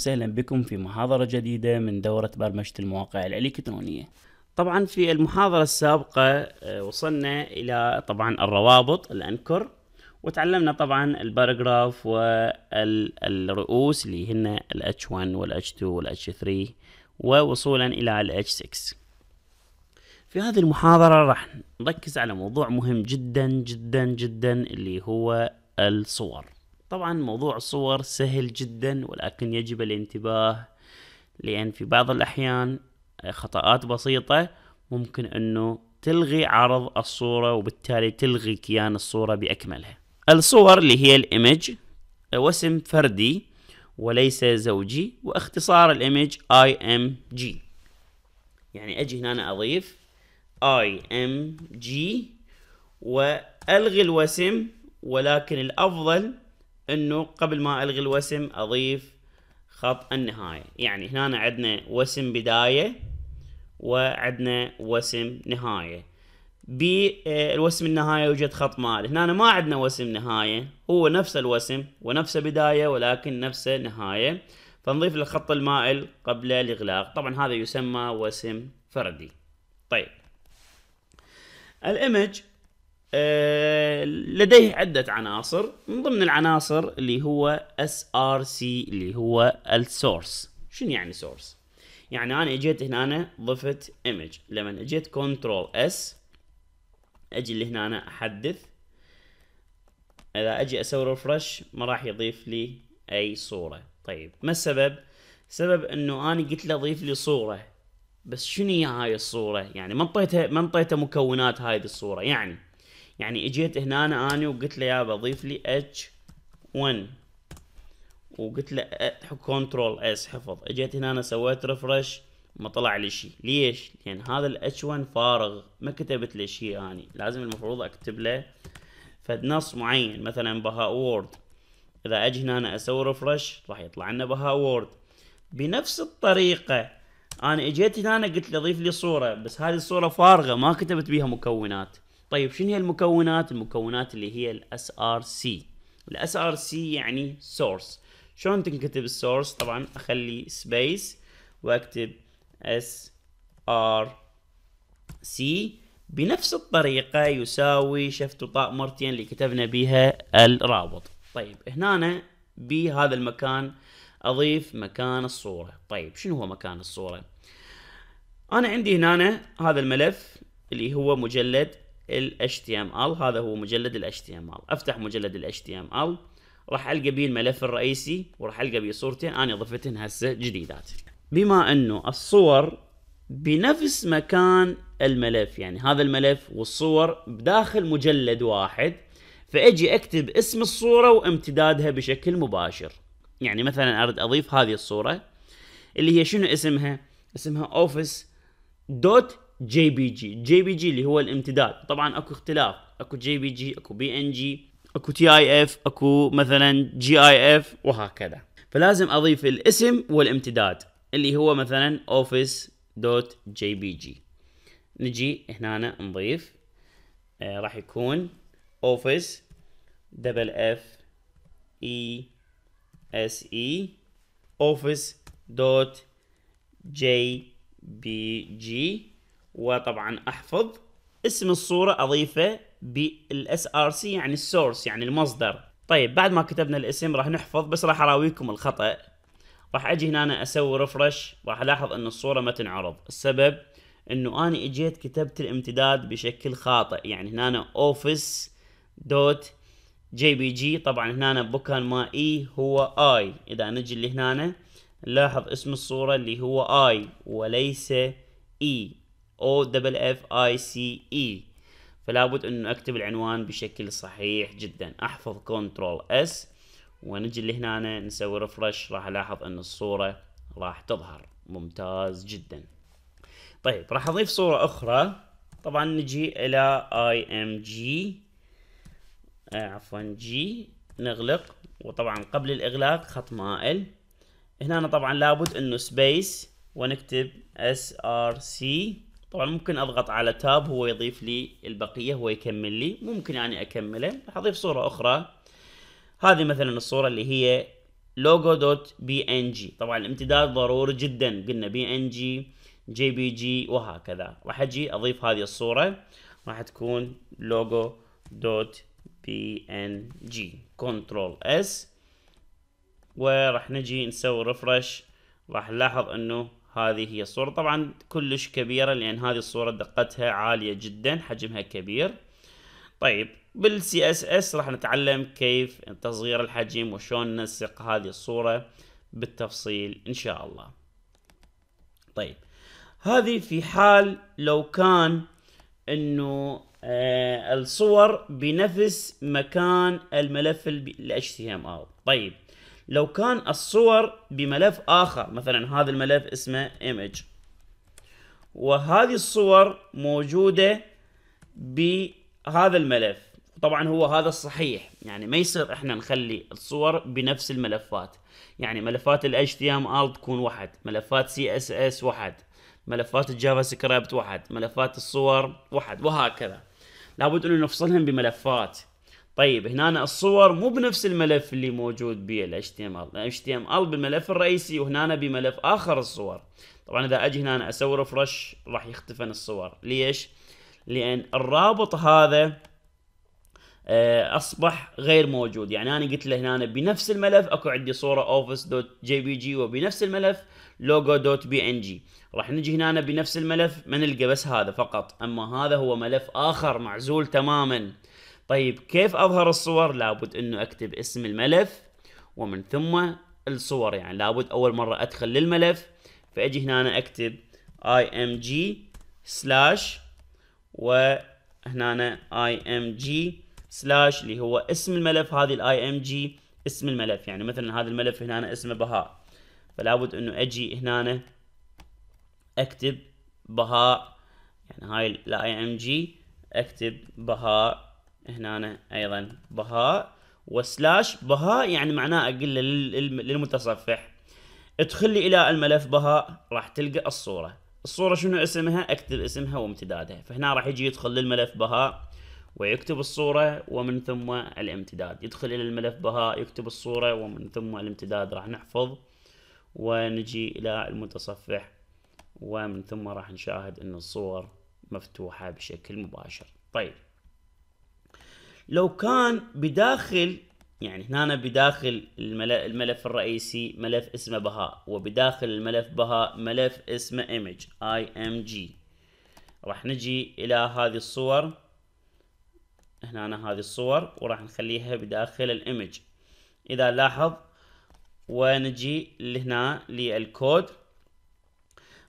وسهلا بكم في محاضرة جديدة من دورة برمجة المواقع الإلكترونية طبعا في المحاضرة السابقة آه، وصلنا إلى طبعا الروابط الأنكر وتعلمنا طبعا الباراجراف والرؤوس اللي هن ال H1 وال H2 وال H3 ووصولا إلى ال H6 في هذه المحاضرة راح نركز على موضوع مهم جدا جدا جدا اللي هو الصور طبعا موضوع الصور سهل جدا ولكن يجب الانتباه لأن في بعض الأحيان خطأات بسيطة ممكن أنه تلغي عرض الصورة وبالتالي تلغي كيان الصورة بأكملها الصور اللي هي الإيمج واسم فردي وليس زوجي واختصار الإيمج جي. يعني أجي هنا أنا أضيف جي وألغي الوسم ولكن الأفضل انه قبل ما الغي الوسم اضيف خط النهاية يعني هنا عندنا وسم بداية وعندنا وسم نهاية بالوسم آه، النهاية يوجد خط مال هنا ما عندنا وسم نهاية هو نفس الوسم ونفس بداية ولكن نفس نهاية فنضيف الخط المائل قبل الإغلاق طبعا هذا يسمى وسم فردي طيب الإيمج آه، لديه عدة عناصر من ضمن العناصر اللي هو SRC اللي هو السورس شنو يعني سورس؟ يعني انا اجيت هنا أنا ضفت image لما اجيت Ctrl S اجي لهنا أنا احدث اذا اجي اسوي ريفرش ما راح يضيف لي اي صورة طيب ما السبب؟ سبب انه انا قلت له ضيف لي صورة بس شنو هي هاي الصورة؟ يعني ما انطيتها ما انطيتها مكونات هاي الصورة يعني يعني اجيت هنا أنا, اني وقلت له يابا ضيف لي اتش 1 وقلت له كنترول اس حفظ اجيت هنا أنا سويت ريفرش ما طلع لي شيء ليش لان هذا الاتش 1 فارغ ما كتبت له شيء اني لازم المفروض اكتب له فد نص معين مثلا بها وورد اذا اجي هنا أنا اسوي ريفرش راح يطلع لنا بها وورد بنفس الطريقه انا اجيت هنا قلت له ضيف لي صوره بس هذه الصوره فارغه ما كتبت بيها مكونات طيب شنو هي المكونات المكونات اللي هي الاس ار سي الاس ار سي يعني سورس شلون تنكتب السورس طبعا اخلي سبيس واكتب اس ار سي بنفس الطريقة يساوي شفت طاء مرتين اللي كتبنا بها الرابط طيب هنا بهذا المكان اضيف مكان الصورة طيب شنو هو مكان الصورة انا عندي هنا هذا الملف اللي هو مجلد ال HTML هذا هو مجلد ال HTML افتح مجلد ال HTML راح القى بيه الملف الرئيسي وراح القى بيه صورتين انا ضفتهن هسه جديدات بما انه الصور بنفس مكان الملف يعني هذا الملف والصور بداخل مجلد واحد فاجي اكتب اسم الصورة وامتدادها بشكل مباشر يعني مثلا اريد اضيف هذه الصورة اللي هي شنو اسمها اسمها اوفيس دوت جي بي جي جي بي جي اللي هو الامتداد طبعا اكو اختلاف اكو جي بي جي اكو بي ان جي اكو تي اي اف اكو مثلا جي اي اف وهكذا فلازم اضيف الاسم والامتداد اللي هو مثلا اوفيس دوت جي بي جي نجي هنا نضيف آه راح يكون اوفيس دبل اف اي اس اي اوفيس دوت جي بي جي وطبعا احفظ اسم الصورة اضيفه بالاس ار سي يعني السورس يعني المصدر طيب بعد ما كتبنا الاسم راح نحفظ بس راح اراويكم الخطأ راح اجي هنا أنا اسوي رفرش راح الاحظ ان الصورة ما تنعرض السبب انه انا اجيت كتبت الامتداد بشكل خاطئ يعني هنا اوفيس دوت جي بي جي طبعا هنا بوكان ما اي e هو اي اذا نجي اللي هنا نلاحظ اسم الصورة اللي هو اي وليس اي e. O دبل F I C E فلا بد انه اكتب العنوان بشكل صحيح جدا احفظ كنترول اس ونجي لهنا نسوي ريفرش راح الاحظ ان الصورة راح تظهر ممتاز جدا طيب راح اضيف صورة اخرى طبعا نجي الى اي ام جي عفوا جي نغلق وطبعا قبل الاغلاق خط مائل هنا طبعا لابد انه سبيس ونكتب اس ار سي طبعا ممكن اضغط على تاب هو يضيف لي البقيه هو يكمل لي ممكن يعني اكمله راح اضيف صوره اخرى هذه مثلا الصوره اللي هي لوجو دوت بي ان جي طبعا الامتداد ضروري جدا قلنا بي ان جي جي بي جي وهكذا راح اجي اضيف هذه الصوره راح تكون لوجو دوت بي ان جي كنترول اس وراح نجي نسوي ريفرش راح نلاحظ انه هذه هي الصورة طبعا كلش كبيرة لأن هذه الصورة دقتها عالية جدا حجمها كبير طيب بالسي اس اس راح نتعلم كيف تصغير الحجم وشون ننسق هذه الصورة بالتفصيل إن شاء الله طيب هذه في حال لو كان انه آه الصور بنفس مكان الملف ال HTML طيب لو كان الصور بملف آخر مثلا هذا الملف اسمه image وهذه الصور موجودة بهذا الملف طبعا هو هذا الصحيح يعني ما يصير احنا نخلي الصور بنفس الملفات يعني ملفات ال HTML تكون واحد ملفات CSS واحد ملفات الجافا سكريبت واحد ملفات الصور واحد وهكذا لابد انه نفصلهم بملفات طيب هنا الصور مو بنفس الملف اللي موجود بال HTML HTML بالملف الرئيسي وهنا بملف اخر الصور طبعا اذا اجي هنا اسوي ريفرش راح يختفن الصور ليش لان الرابط هذا آه، اصبح غير موجود يعني انا قلت له هنا بنفس الملف اكو عندي صوره اوفيس دوت جي بي جي وبنفس الملف لوجو دوت جي راح نجي هنا بنفس الملف ما نلقى بس هذا فقط اما هذا هو ملف اخر معزول تماما طيب كيف اظهر الصور لابد انه اكتب اسم الملف ومن ثم الصور يعني لابد اول مرة ادخل للملف فاجي هنا أنا اكتب img slash وهنا img slash اللي هو اسم الملف هذه ال img اسم الملف يعني مثلا هذا الملف هنا أنا اسمه بهاء فلابد انه اجي هنا أنا اكتب بهاء يعني هاي ال img جي اكتب بهاء هنا ايضا بهاء وسلاش بهاء يعني معناه اقول للمتصفح ادخل لي الى الملف بهاء راح تلقى الصوره الصوره شنو اسمها اكتب اسمها وامتدادها فهنا راح يجي يدخل للملف بهاء ويكتب الصورة ومن ثم الامتداد يدخل إلى الملف بهاء يكتب الصورة ومن ثم الامتداد راح نحفظ ونجي إلى المتصفح ومن ثم راح نشاهد أن الصور مفتوحة بشكل مباشر طيب لو كان بداخل يعني هنا أنا بداخل الملف الرئيسي ملف اسمه بهاء وبداخل الملف بهاء ملف اسمه image img راح نجي الى هذه الصور هنا أنا هذه الصور وراح نخليها بداخل الامج اذا لاحظ ونجي لهنا للكود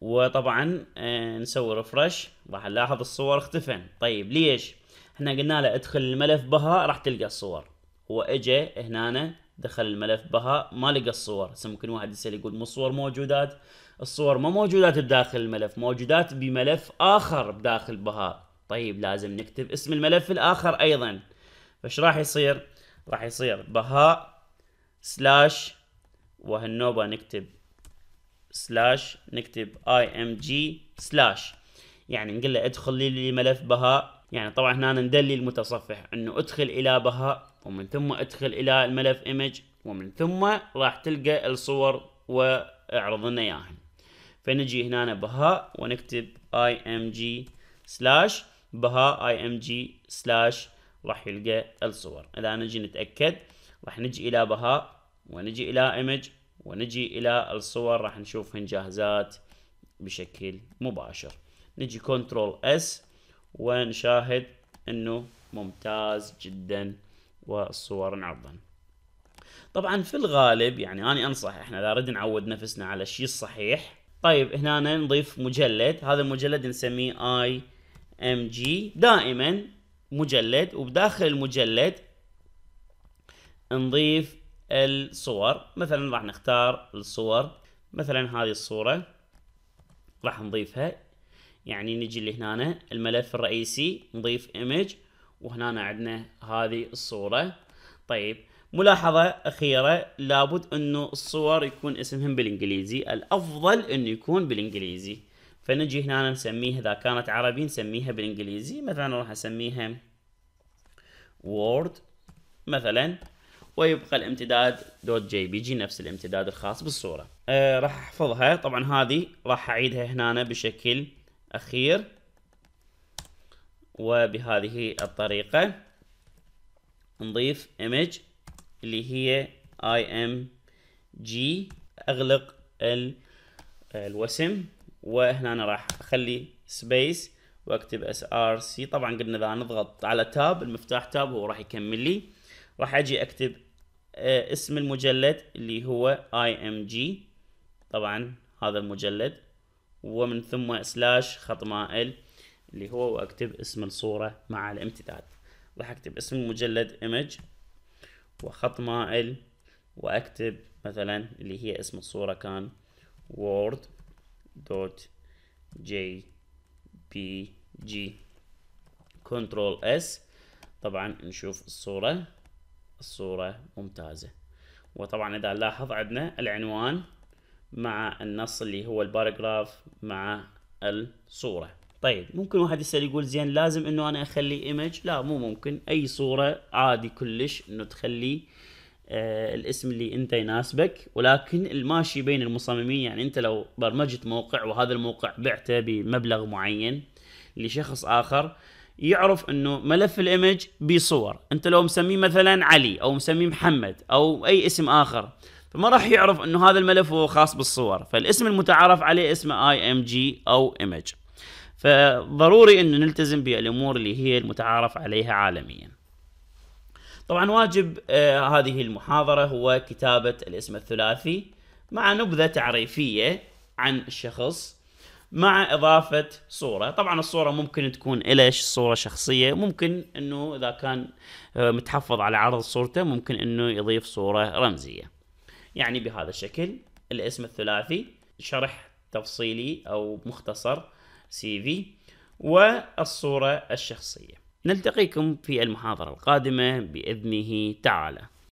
وطبعا آه، نسوي رفرش راح نلاحظ الصور اختفن طيب ليش احنا قلنا له ادخل الملف بها راح تلقى الصور هو اجى هنا دخل الملف بها ما لقى الصور هسه ممكن واحد يسال يقول مو الصور موجودات الصور ما موجودات بداخل الملف موجودات بملف اخر بداخل بها طيب لازم نكتب اسم الملف الاخر ايضا فايش راح يصير راح يصير بهاء سلاش وهالنوبه نكتب سلاش نكتب اي ام جي سلاش يعني نقول له ادخل لي ملف بهاء يعني طبعا هنا ندلي المتصفح انه ادخل الى بهاء ومن ثم ادخل الى الملف ايمج ومن ثم راح تلقى الصور واعرض لنا اياها فنجي هنا بهاء ونكتب اي ام جي سلاش بهاء اي ام جي سلاش راح يلقى الصور اذا نجي نتاكد راح نجي الى بهاء ونجي الى ايمج ونجي الى الصور راح نشوفهن جاهزات بشكل مباشر نجي كنترول اس ونشاهد انه ممتاز جدا والصور نعرضها طبعا في الغالب يعني انا انصح احنا اذا نريد نعود نفسنا على الشيء الصحيح طيب هنا نضيف مجلد هذا المجلد نسميه اي ام جي دائما مجلد وبداخل المجلد نضيف الصور مثلا راح نختار الصور مثلا هذه الصورة راح نضيفها يعني نجي لهنا الملف الرئيسي نضيف ايمج وهنا عندنا هذه الصورة طيب ملاحظة أخيرة لابد أنه الصور يكون اسمهم بالإنجليزي الأفضل أنه يكون بالإنجليزي فنجي هنا نسميها إذا كانت عربي نسميها بالإنجليزي مثلا راح أسميها وورد مثلا ويبقى الامتداد دوت جي بي جي نفس الامتداد الخاص بالصورة أه راح أحفظها طبعا هذه راح أعيدها هنا بشكل أخير وبهذه الطريقة نضيف image اللي هي img أغلق الوسم وهنا راح أخلي سبيس واكتب src طبعا قلنا اذا نضغط على tab المفتاح تاب هو راح يكمل لي راح اجي اكتب آه، اسم المجلد اللي هو img طبعا هذا المجلد ومن ثم سلاش خط مائل اللي هو واكتب اسم الصورة مع الامتداد راح اكتب اسم المجلد ايمج وخط مائل واكتب مثلا اللي هي اسم الصورة كان وورد دوت جي بي جي كنترول اس طبعا نشوف الصورة الصورة ممتازة وطبعا اذا نلاحظ عندنا العنوان مع النص اللي هو الباراجراف مع الصورة طيب ممكن واحد يسأل يقول زين لازم انه انا اخلي ايمج لا مو ممكن اي صورة عادي كلش انه تخلي آه الاسم اللي انت يناسبك ولكن الماشي بين المصممين يعني انت لو برمجت موقع وهذا الموقع بعته بمبلغ معين لشخص اخر يعرف انه ملف الايمج بصور انت لو مسميه مثلا علي او مسميه محمد او اي اسم اخر فما راح يعرف انه هذا الملف هو خاص بالصور فالاسم المتعارف عليه اسمه اي ام جي او ايمج فضروري انه نلتزم بالامور اللي هي المتعارف عليها عالميا طبعا واجب آه هذه المحاضرة هو كتابة الاسم الثلاثي مع نبذة تعريفية عن الشخص مع إضافة صورة طبعا الصورة ممكن تكون إلش صورة شخصية ممكن أنه إذا كان آه، متحفظ على عرض صورته ممكن أنه يضيف صورة رمزية يعني بهذا الشكل الاسم الثلاثي شرح تفصيلي أو مختصر سي في والصورة الشخصية نلتقيكم في المحاضرة القادمة بإذنه تعالى